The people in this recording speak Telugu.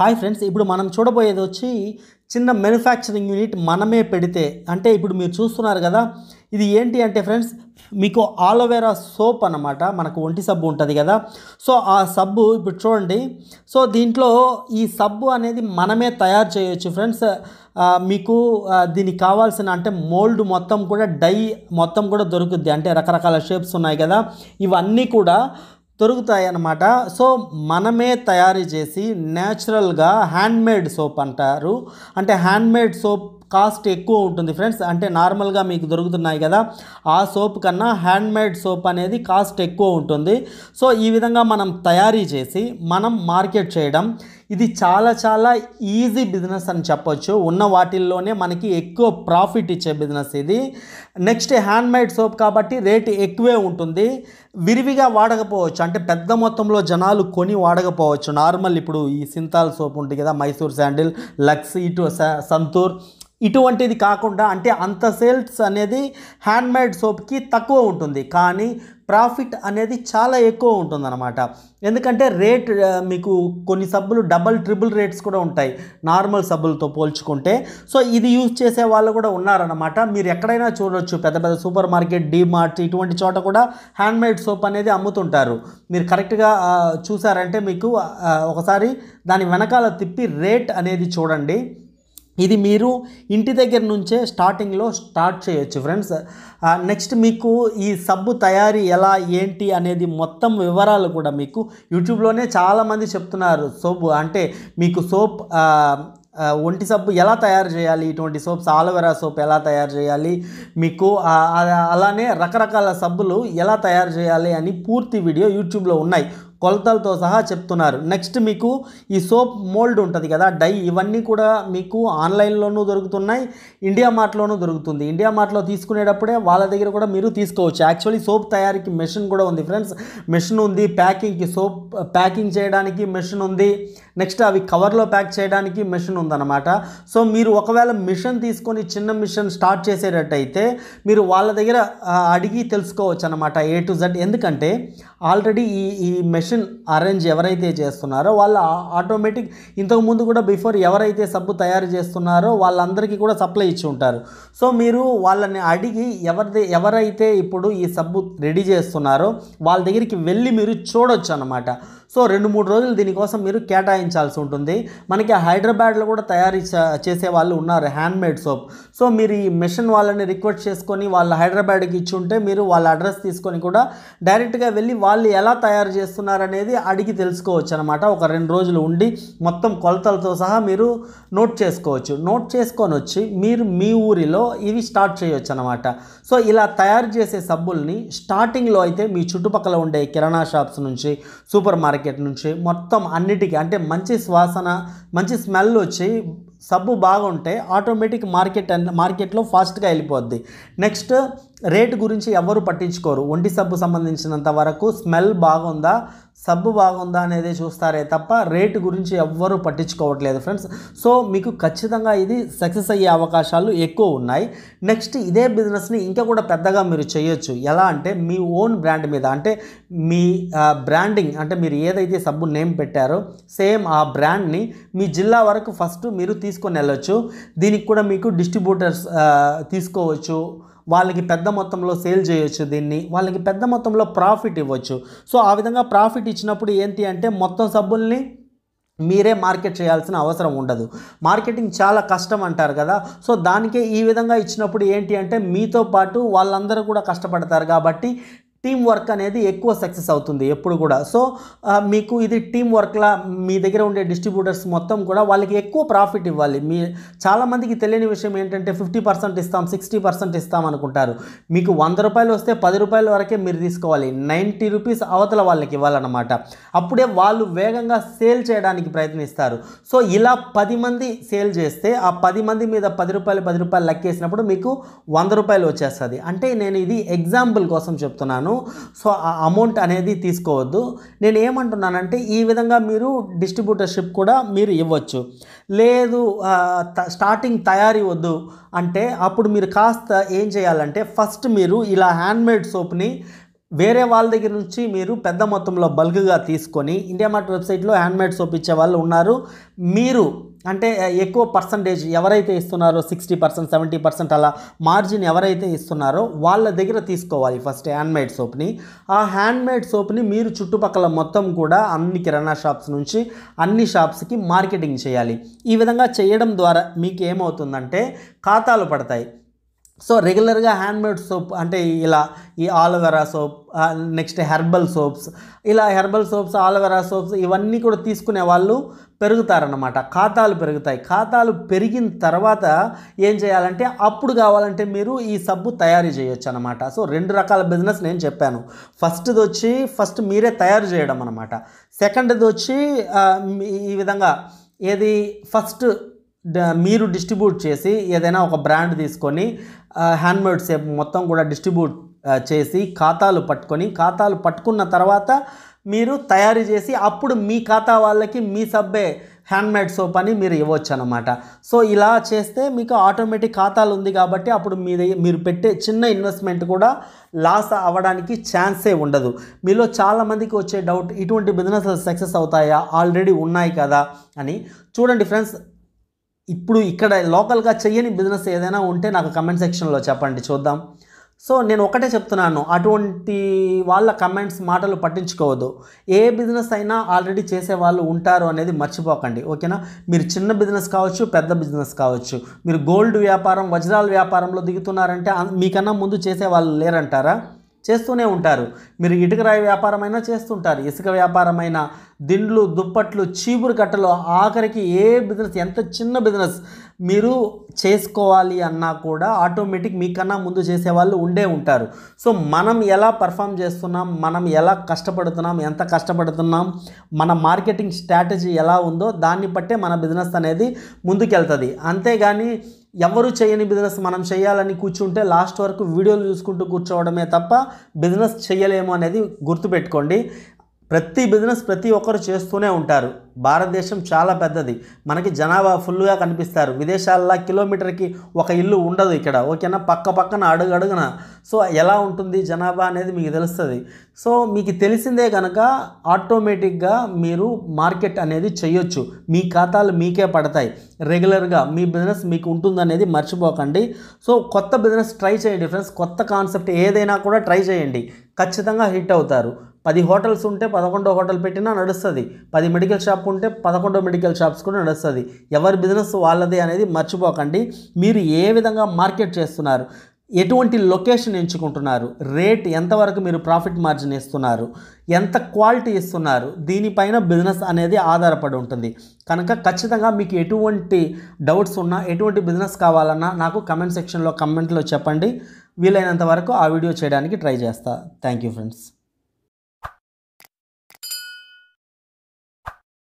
హాయ్ ఫ్రెండ్స్ ఇప్పుడు మనం చూడబోయేది వచ్చి చిన్న మ్యానుఫ్యాక్చరింగ్ యూనిట్ మనమే పెడితే అంటే ఇప్పుడు మీరు చూస్తున్నారు కదా ఇది ఏంటి అంటే ఫ్రెండ్స్ మీకు ఆలోవేరా సోప్ అనమాట మనకు ఒంటి సబ్బు ఉంటుంది కదా సో ఆ సబ్బు ఇప్పుడు చూడండి సో దీంట్లో ఈ సబ్బు అనేది మనమే తయారు చేయొచ్చు ఫ్రెండ్స్ మీకు దీనికి కావాల్సిన అంటే మోల్డ్ మొత్తం కూడా డై మొత్తం కూడా దొరుకుద్ది అంటే రకరకాల షేప్స్ ఉన్నాయి కదా ఇవన్నీ కూడా దొరుకుతాయన్నమాట సో మనమే తయారు చేసి న్యాచురల్గా హ్యాండ్మేడ్ సోప్ అంటారు అంటే హ్యాండ్మేడ్ సోప్ కాస్ట్ ఎక్కువ ఉంటుంది ఫ్రెండ్స్ అంటే నార్మల్గా మీకు దొరుకుతున్నాయి కదా ఆ సోప్ కన్నా హ్యాండ్మేడ్ సోప్ అనేది కాస్ట్ ఎక్కువ ఉంటుంది సో ఈ విధంగా మనం తయారీ చేసి మనం మార్కెట్ చేయడం ఇది చాలా చాలా ఈజీ బిజినెస్ అని చెప్పొచ్చు ఉన్న వాటిల్లోనే మనకి ఎక్కువ ప్రాఫిట్ ఇచ్చే బిజినెస్ ఇది నెక్స్ట్ హ్యాండ్మేడ్ సోప్ కాబట్టి రేట్ ఎక్కువే ఉంటుంది విరివిగా వాడకపోవచ్చు అంటే పెద్ద మొత్తంలో జనాలు కొని వాడకపోవచ్చు నార్మల్ ఇప్పుడు ఈ సింతాల్ సోప్ ఉంటుంది కదా మైసూర్ శాండిల్ లక్స్ ఇటు సంతూర్ ఇటువంటిది కాకుండా అంటే అంత సేల్స్ అనేది హ్యాండ్మేడ్ సోప్కి తక్కువ ఉంటుంది కానీ ప్రాఫిట్ అనేది చాలా ఎక్కువ ఉంటుందన్నమాట ఎందుకంటే రేట్ మీకు కొన్ని సబ్బులు డబల్ ట్రిపుల్ రేట్స్ కూడా ఉంటాయి నార్మల్ సబ్బులతో పోల్చుకుంటే సో ఇది యూజ్ చేసే వాళ్ళు కూడా ఉన్నారనమాట మీరు ఎక్కడైనా చూడవచ్చు పెద్ద పెద్ద సూపర్ మార్కెట్ మార్ట్ ఇటువంటి చోట కూడా హ్యాండ్మేడ్ సోప్ అనేది అమ్ముతుంటారు మీరు కరెక్ట్గా చూసారంటే మీకు ఒకసారి దాని వెనకాల తిప్పి రేట్ అనేది చూడండి ఇది మీరు ఇంటి దగ్గర నుంచే స్టార్టింగ్లో స్టార్ట్ చేయొచ్చు ఫ్రెండ్స్ నెక్స్ట్ మీకు ఈ సబ్బు తయారీ ఎలా ఏంటి అనేది మొత్తం వివరాలు కూడా మీకు యూట్యూబ్లోనే చాలామంది చెప్తున్నారు సోపు అంటే మీకు సోప్ ఒంటి సబ్బు ఎలా తయారు చేయాలి ఇటువంటి సోప్స్ ఆలోవెరా సోప్ ఎలా తయారు చేయాలి మీకు అలానే రకరకాల సబ్బులు ఎలా తయారు చేయాలి అని పూర్తి వీడియో యూట్యూబ్లో ఉన్నాయి కొలతలతో సహా చెప్తున్నారు నెక్స్ట్ మీకు ఈ సోప్ మోల్డ్ ఉంటుంది కదా డై ఇవన్నీ కూడా మీకు ఆన్లైన్లోనూ దొరుకుతున్నాయి ఇండియా మార్ట్లోనూ దొరుకుతుంది ఇండియా మార్ట్లో తీసుకునేటప్పుడే వాళ్ళ దగ్గర కూడా మీరు తీసుకోవచ్చు యాక్చువల్లీ సోప్ తయారీకి మెషిన్ కూడా ఉంది ఫ్రెండ్స్ మెషిన్ ఉంది ప్యాకింగ్కి సోప్ ప్యాకింగ్ చేయడానికి మెషిన్ ఉంది నెక్స్ట్ అవి కవర్లో ప్యాక్ చేయడానికి మిషన్ ఉందన్నమాట సో మీరు ఒకవేళ మిషన్ తీసుకొని చిన్న మిషన్ స్టార్ట్ చేసేటట్టయితే మీరు వాళ్ళ దగ్గర అడిగి తెలుసుకోవచ్చు అనమాట ఏ టు జెడ్ ఎందుకంటే ఆల్రెడీ ఈ ఈ మెషిన్ മെഡിസിൻ అరేంజ్ ఎవరైతే చేస్తున్నారో వాళ్ళ ఆటోమేటిక్ ఇంతకుముందు కూడా బిఫోర్ ఎవరైతే సబ్బు తయారు చేస్తున్నారో వాళ్ళందరికీ కూడా సప్లై ఇచ్చి ఉంటారు సో మీరు వాళ్ళని అడిగి ఎవరిది ఎవరైతే ఇప్పుడు ఈ సబ్బు రెడీ చేస్తున్నారో వాళ్ళ దగ్గరికి వెళ్ళి మీరు చూడొచ్చు అనమాట సో రెండు మూడు రోజులు దీనికోసం మీరు కేటాయించాల్సి ఉంటుంది మనకి హైదరాబాద్లో కూడా తయారు చేసే వాళ్ళు ఉన్నారు హ్యాండ్మేడ్ సోప్ సో మీరు ఈ మిషన్ వాళ్ళని రిక్వెస్ట్ చేసుకొని వాళ్ళు హైదరాబాద్కి ఇచ్చి ఉంటే మీరు వాళ్ళ అడ్రస్ తీసుకొని కూడా డైరెక్ట్గా వెళ్ళి వాళ్ళు ఎలా తయారు చేస్తున్నారనేది అనేది అడిగి తెలుసుకోవచ్చు అనమాట ఒక రెండు రోజులు ఉండి మొత్తం కొలతలతో సహా మీరు నోట్ చేసుకోవచ్చు నోట్ చేసుకొని వచ్చి మీరు మీ ఊరిలో ఇవి స్టార్ట్ చేయొచ్చు అనమాట సో ఇలా తయారు చేసే సబ్బుల్ని స్టార్టింగ్లో అయితే మీ చుట్టుపక్కల ఉండే కిరాణా షాప్స్ నుంచి సూపర్ మార్కెట్ నుంచి మొత్తం అన్నిటికీ అంటే మంచి శ్వాసన మంచి స్మెల్ వచ్చి సబ్బు బాగుంటే ఆటోమేటిక్ మార్కెట్ మార్కెట్లో ఫాస్ట్గా వెళ్ళిపోద్ది నెక్స్ట్ రేట్ గురించి ఎవరు పట్టించుకోరు ఒంటి సబ్బు సంబంధించినంత వరకు స్మెల్ బాగుందా సబ్బు బాగుందా అనేది చూస్తారే తప్ప రేటు గురించి ఎవ్వరూ పట్టించుకోవట్లేదు ఫ్రెండ్స్ సో మీకు ఖచ్చితంగా ఇది సక్సెస్ అయ్యే అవకాశాలు ఎక్కువ ఉన్నాయి నెక్స్ట్ ఇదే బిజినెస్ని ఇంకా కూడా పెద్దగా మీరు చేయొచ్చు ఎలా అంటే మీ ఓన్ బ్రాండ్ మీద అంటే మీ బ్రాండింగ్ అంటే మీరు ఏదైతే సబ్బు నేమ్ పెట్టారో సేమ్ ఆ బ్రాండ్ని మీ జిల్లా వరకు ఫస్ట్ మీరు తీసుకొని వెళ్ళొచ్చు దీనికి కూడా మీకు డిస్ట్రిబ్యూటర్స్ తీసుకోవచ్చు వాళ్ళకి పెద్ద మొత్తంలో సేల్ చేయొచ్చు దీన్ని వాళ్ళకి పెద్ద మొత్తంలో ప్రాఫిట్ ఇవ్వచ్చు సో ఆ విధంగా ప్రాఫిట్ ఇచ్చినప్పుడు ఏంటి అంటే మొత్తం సబ్బుల్ని మీరే మార్కెట్ చేయాల్సిన అవసరం ఉండదు మార్కెటింగ్ చాలా కష్టం అంటారు కదా సో దానికే ఈ విధంగా ఇచ్చినప్పుడు ఏంటి అంటే మీతో పాటు వాళ్ళందరూ కూడా కష్టపడతారు కాబట్టి టీం వర్క్ అనేది ఎక్కువ సక్సెస్ అవుతుంది ఎప్పుడు కూడా సో మీకు ఇది టీం వర్క్లా మీ దగ్గర ఉండే డిస్ట్రిబ్యూటర్స్ మొత్తం కూడా వాళ్ళకి ఎక్కువ ప్రాఫిట్ ఇవ్వాలి మీ చాలామందికి తెలియని విషయం ఏంటంటే ఫిఫ్టీ పర్సెంట్ ఇస్తాం సిక్స్టీ పర్సెంట్ ఇస్తాం అనుకుంటారు మీకు వంద రూపాయలు వస్తే పది రూపాయల వరకే మీరు తీసుకోవాలి నైంటీ రూపీస్ అవతల వాళ్ళకి ఇవ్వాలన్నమాట అప్పుడే వాళ్ళు వేగంగా సేల్ చేయడానికి ప్రయత్నిస్తారు సో ఇలా పది మంది సేల్ చేస్తే ఆ పది మంది మీద పది రూపాయలు పది రూపాయలు లెక్కేసినప్పుడు మీకు వంద రూపాయలు వచ్చేస్తుంది అంటే నేను ఇది ఎగ్జాంపుల్ కోసం చెప్తున్నాను చెప్తున్నాను సో ఆ అమౌంట్ అనేది తీసుకోవద్దు నేను ఏమంటున్నానంటే ఈ విధంగా మీరు డిస్ట్రిబ్యూటర్షిప్ కూడా మీరు ఇవ్వచ్చు లేదు స్టార్టింగ్ తయారీ వద్దు అంటే అప్పుడు మీరు కాస్త ఏం చేయాలంటే ఫస్ట్ మీరు ఇలా హ్యాండ్మేడ్ సోప్ని వేరే వాళ్ళ దగ్గర నుంచి మీరు పెద్ద మొత్తంలో బల్క్గా తీసుకొని ఇండియా మార్ట్ వెబ్సైట్లో హ్యాండ్మేడ్ సోప్ ఇచ్చే వాళ్ళు ఉన్నారు మీరు అంటే ఎక్కువ పర్సంటేజ్ ఎవరైతే ఇస్తున్నారో సిక్స్టీ పర్సెంట్ సెవెంటీ పర్సెంట్ అలా మార్జిన్ ఎవరైతే ఇస్తున్నారో వాళ్ళ దగ్గర తీసుకోవాలి ఫస్ట్ హ్యాండ్మేడ్ సోప్ని ఆ హ్యాండ్మేడ్ సోప్ని మీరు చుట్టుపక్కల మొత్తం కూడా అన్ని కిరాణా షాప్స్ నుంచి అన్ని షాప్స్కి మార్కెటింగ్ చేయాలి ఈ విధంగా చేయడం ద్వారా మీకు ఏమవుతుందంటే ఖాతాలు పడతాయి సో రెగ్యులర్గా హ్యాండ్మేడ్ సోప్ అంటే ఇలా ఈ aloe vera soap next herbal soaps ఇలా హెర్బల్ సోప్స్ ఆలోవెరా సోప్స్ ఇవన్నీ కూడా తీసుకునే వాళ్ళు పెరుగుతారనమాట ఖాతాలు పెరుగుతాయి ఖాతాలు పెరిగిన తర్వాత ఏం చేయాలంటే అప్పుడు కావాలంటే మీరు ఈ సబ్బు తయారు చేయొచ్చు అనమాట సో రెండు రకాల బిజినెస్ నేను చెప్పాను ఫస్ట్ది వచ్చి ఫస్ట్ మీరే తయారు చేయడం అనమాట సెకండ్ది వచ్చి ఈ విధంగా ఏది ఫస్ట్ మీరు డిస్ట్రిబ్యూట్ చేసి ఏదైనా ఒక బ్రాండ్ తీసుకొని హ్యాండ్మేడ్ సేప్ మొత్తం కూడా డిస్ట్రిబ్యూట్ చేసి ఖాతాలు పట్టుకొని ఖాతాలు పట్టుకున్న తర్వాత మీరు తయారు చేసి అప్పుడు మీ ఖాతా వాళ్ళకి మీ సబ్బే హ్యాండ్మేడ్ సోప్ అని మీరు ఇవ్వచ్చు అనమాట సో ఇలా చేస్తే మీకు ఆటోమేటిక్ ఖాతాలు ఉంది కాబట్టి అప్పుడు మీ మీరు పెట్టే చిన్న ఇన్వెస్ట్మెంట్ కూడా లాస్ అవ్వడానికి ఛాన్సే ఉండదు మీలో చాలామందికి వచ్చే డౌట్ ఇటువంటి బిజినెస్ సక్సెస్ అవుతాయా ఆల్రెడీ ఉన్నాయి కదా అని చూడండి ఫ్రెండ్స్ ఇప్పుడు ఇక్కడ లోకల్గా చేయని బిజినెస్ ఏదైనా ఉంటే నాకు కమెంట్ సెక్షన్లో చెప్పండి చూద్దాం సో నేను ఒకటే చెప్తున్నాను అటువంటి వాళ్ళ కమెంట్స్ మాటలు పట్టించుకోవద్దు ఏ బిజినెస్ అయినా ఆల్రెడీ చేసే వాళ్ళు ఉంటారు అనేది మర్చిపోకండి ఓకేనా మీరు చిన్న బిజినెస్ కావచ్చు పెద్ద బిజినెస్ కావచ్చు మీరు గోల్డ్ వ్యాపారం వజ్రాల వ్యాపారంలో దిగుతున్నారంటే మీకన్నా ముందు చేసే వాళ్ళు లేరంటారా చేస్తూనే ఉంటారు మీరు ఇటుక రాయి వ్యాపారమైనా చేస్తుంటారు ఇసుక వ్యాపారమైనా దిండ్లు దుప్పట్లు చీపురు కట్టలు ఆఖరికి ఏ బిజినెస్ ఎంత చిన్న బిజినెస్ మీరు చేసుకోవాలి అన్నా కూడా ఆటోమేటిక్ మీకన్నా ముందు చేసేవాళ్ళు ఉండే ఉంటారు సో మనం ఎలా పర్ఫామ్ చేస్తున్నాం మనం ఎలా కష్టపడుతున్నాం ఎంత కష్టపడుతున్నాం మన మార్కెటింగ్ స్ట్రాటజీ ఎలా ఉందో దాన్ని బట్టే మన బిజినెస్ అనేది ముందుకెళ్తుంది అంతేగాని ఎవరు చేయని బిజినెస్ మనం చేయాలని కూర్చుంటే లాస్ట్ వరకు వీడియోలు చూసుకుంటూ కూర్చోవడమే తప్ప బిజినెస్ చేయలేము అనేది గుర్తుపెట్టుకోండి ప్రతి బిజినెస్ ప్రతి ఒక్కరు చేస్తూనే ఉంటారు భారతదేశం చాలా పెద్దది మనకి జనాభా ఫుల్గా కనిపిస్తారు విదేశాల్లో కిలోమీటర్కి ఒక ఇల్లు ఉండదు ఇక్కడ ఓకేనా పక్క పక్కన అడుగు అడుగున సో ఎలా ఉంటుంది జనాభా అనేది మీకు తెలుస్తుంది సో మీకు తెలిసిందే కనుక ఆటోమేటిక్గా మీరు మార్కెట్ అనేది చేయొచ్చు మీ ఖాతాలు మీకే పడతాయి రెగ్యులర్గా మీ బిజినెస్ మీకు ఉంటుందనేది మర్చిపోకండి సో కొత్త బిజినెస్ ట్రై చేయండి ఫ్రెండ్స్ కొత్త కాన్సెప్ట్ ఏదైనా కూడా ట్రై చేయండి ఖచ్చితంగా హిట్ అవుతారు పది హోటల్స్ ఉంటే పదకొండో హోటల్ పెట్టినా నడుస్తుంది పది మెడికల్ షాప్ ఉంటే పదకొండో మెడికల్ షాప్స్ కూడా నడుస్తుంది ఎవరి బిజినెస్ వాళ్ళది అనేది మర్చిపోకండి మీరు ఏ విధంగా మార్కెట్ చేస్తున్నారు ఎటువంటి లొకేషన్ ఎంచుకుంటున్నారు రేట్ ఎంతవరకు మీరు ప్రాఫిట్ మార్జిన్ ఇస్తున్నారు ఎంత క్వాలిటీ ఇస్తున్నారు దీనిపైన బిజినెస్ అనేది ఆధారపడి ఉంటుంది కనుక ఖచ్చితంగా మీకు ఎటువంటి డౌట్స్ ఉన్నా ఎటువంటి బిజినెస్ కావాలన్నా నాకు కమెంట్ సెక్షన్లో కమెంట్లో చెప్పండి వీలైనంత వరకు ఆ వీడియో చేయడానికి ట్రై చేస్తా థ్యాంక్ యూ ఫ్రెండ్స్